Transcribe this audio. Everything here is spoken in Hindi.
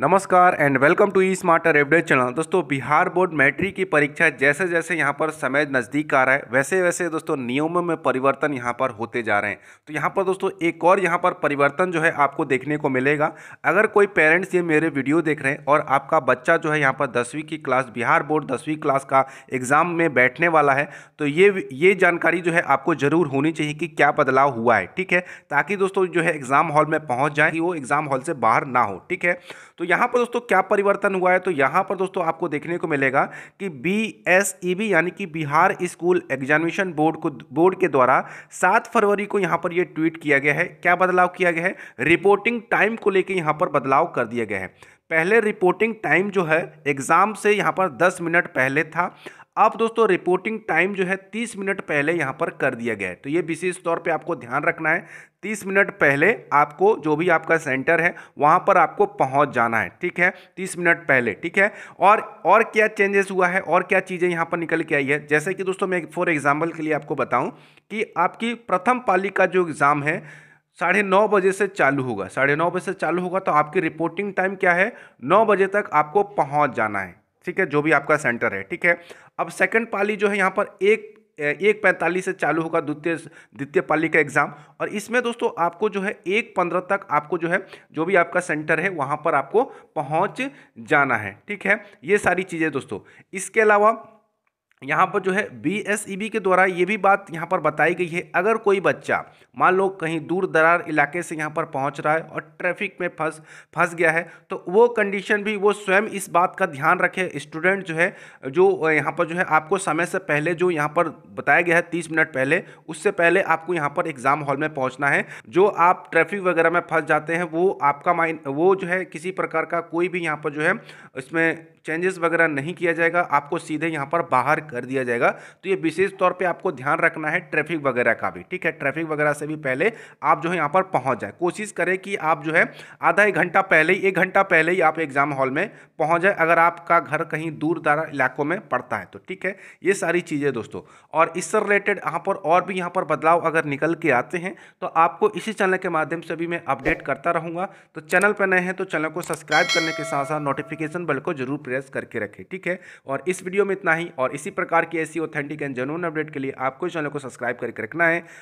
नमस्कार and welcome to e smarter एवडे चैनल दोस्तों बिहार बोर्ड मैट्रिक की परीक्षा जैसे जैसे यहाँ पर समय नज़दीक आ रहा है वैसे वैसे दोस्तों नियमों में परिवर्तन यहाँ पर होते जा रहे हैं तो यहाँ पर दोस्तों एक और यहाँ पर परिवर्तन जो है आपको देखने को मिलेगा अगर कोई पेरेंट्स ये मेरे वीडियो देख रहे हैं और आपका बच्चा जो है यहाँ पर दसवीं की क्लास बिहार बोर्ड दसवीं क्लास का एग्ज़ाम में बैठने वाला है तो ये ये जानकारी जो है आपको ज़रूर होनी चाहिए कि क्या बदलाव हुआ है ठीक है ताकि दोस्तों जो है एग्ज़ाम हॉल में पहुँच जाए कि वो एग्ज़ाम हॉल से बाहर ना हो ठीक है तो यहां पर दोस्तों क्या परिवर्तन हुआ है तो यहां पर दोस्तों आपको देखने को मिलेगा कि बी e यानी कि बिहार स्कूल एग्जामिनेशन बोर्ड को बोर्ड के द्वारा सात फरवरी को यहां पर यह ट्वीट किया गया है क्या बदलाव किया गया है रिपोर्टिंग टाइम को लेकर यहां पर बदलाव कर दिया गया है पहले रिपोर्टिंग टाइम जो है एग्ज़ाम से यहाँ पर 10 मिनट पहले था अब दोस्तों रिपोर्टिंग टाइम जो है तीस मिनट पहले यहाँ पर कर दिया गया है तो ये विशेष तौर पे आपको ध्यान रखना है तीस मिनट पहले आपको जो भी आपका सेंटर है वहाँ पर आपको पहुँच जाना है ठीक है तीस मिनट पहले ठीक है और और क्या चेंजेस हुआ है और क्या चीज़ें यहाँ पर निकल के आई है जैसे कि दोस्तों मैं फॉर एग्जाम्पल के लिए आपको बताऊँ कि आपकी प्रथम पाली का जो एग्ज़ाम है साढ़े नौ बजे से चालू होगा साढ़े नौ बजे से चालू होगा तो आपकी रिपोर्टिंग टाइम क्या है नौ बजे तक आपको पहुंच जाना है ठीक है जो भी आपका सेंटर है ठीक है अब सेकंड पाली जो है यहाँ पर एक एक पैंतालीस से चालू होगा द्वितीय द्वितीय पाली का एग्जाम और इसमें दोस्तों आपको जो है एक पंद्रह तक आपको जो है जो भी आपका सेंटर है वहाँ पर आपको पहुँच जाना है ठीक है ये सारी चीज़ें दोस्तों इसके अलावा यहाँ पर जो है बी e के द्वारा ये भी बात यहाँ पर बताई गई है अगर कोई बच्चा मान लो कहीं दूर दरार इलाके से यहाँ पर पहुँच रहा है और ट्रैफिक में फंस फंस गया है तो वो कंडीशन भी वो स्वयं इस बात का ध्यान रखे स्टूडेंट जो है जो यहाँ पर जो है आपको समय से पहले जो यहाँ पर बताया गया है तीस मिनट पहले उससे पहले आपको यहाँ पर एग्ज़ाम हॉल में पहुँचना है जो आप ट्रैफिक वगैरह में फंस जाते हैं वो आपका माइंड वो जो है किसी प्रकार का कोई भी यहाँ पर जो है इसमें चेंजेस वगैरह नहीं किया जाएगा आपको सीधे यहाँ पर बाहर कर दिया जाएगा तो ये विशेष तौर पे आपको ध्यान रखना है ट्रैफिक वगैरह का भी ठीक है ट्रैफिक वगैरह से भी पहले आप जो है यहाँ पर पहुँच जाए कोशिश करें कि आप जो है आधा एक घंटा पहले ही एक घंटा पहले ही आप एग्ज़ाम हॉल में पहुँच जाए अगर आपका घर कहीं दूर इलाकों में पड़ता है तो ठीक है ये सारी चीज़ें दोस्तों और इससे रिलेटेड यहाँ पर और भी यहाँ पर बदलाव अगर निकल के आते हैं तो आपको इसी चैनल के माध्यम से भी मैं अपडेट करता रहूँगा तो चैनल पर नए हैं तो चैनल को सब्सक्राइब करने के साथ साथ नोटिफिकेशन बेल को जरूर प्रेस करके रखें ठीक है और इस वीडियो में इतना ही और इसी प्रकार की ऐसी ऑथेंटिक एंड जनून अपडेट के लिए आपको चैनल को सब्सक्राइब करके रखना है